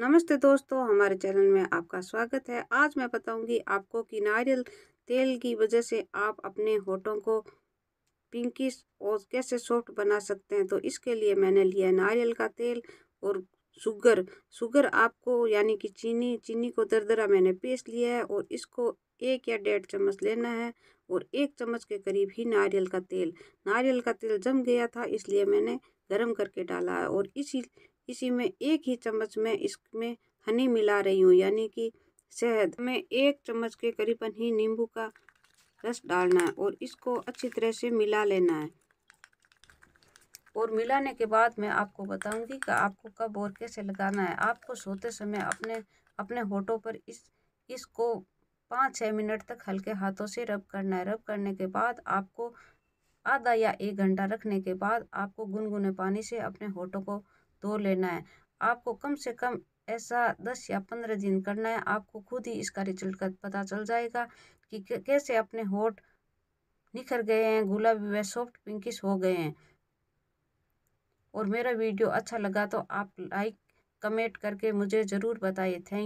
नमस्ते दोस्तों हमारे चैनल में आपका स्वागत है आज मैं बताऊंगी आपको कि नारियल तेल की वजह से आप अपने होठों को पिंकिश और कैसे सॉफ्ट बना सकते हैं तो इसके लिए मैंने लिया नारियल का तेल और शुगर शुगर आपको यानी कि चीनी चीनी को दरदरा मैंने पीस लिया है और इसको एक या डेढ़ चम्मच लेना है और एक चम्मच के करीब ही नारियल का तेल नारियल का तेल जम गया था इसलिए मैंने गर्म करके डाला है और इसी इसी में एक ही चम्मच में इसमें हनी मिला रही हूँ यानी कि शहद में एक चम्मच के करीबन ही नींबू का रस डालना है और इसको अच्छी तरह से मिला लेना है और मिलाने के बाद मैं आपको बताऊंगी कि आपको कब और कैसे लगाना है आपको सोते समय अपने अपने होठों पर इस इसको पाँच छः मिनट तक हल्के हाथों से रब करना है रब करने के बाद आपको आधा या एक घंटा रखने के बाद आपको गुनगुने पानी से अपने होठों को धो लेना है आपको कम से कम ऐसा दस या पंद्रह दिन करना है आपको खुद ही इसका रिजल्ट का पता चल जाएगा कि कैसे अपने होठ निखर गए हैं गुलाबी व सॉफ्ट पिंकिश हो गए हैं और मेरा वीडियो अच्छा लगा तो आप लाइक कमेंट करके मुझे ज़रूर बताइए थैंक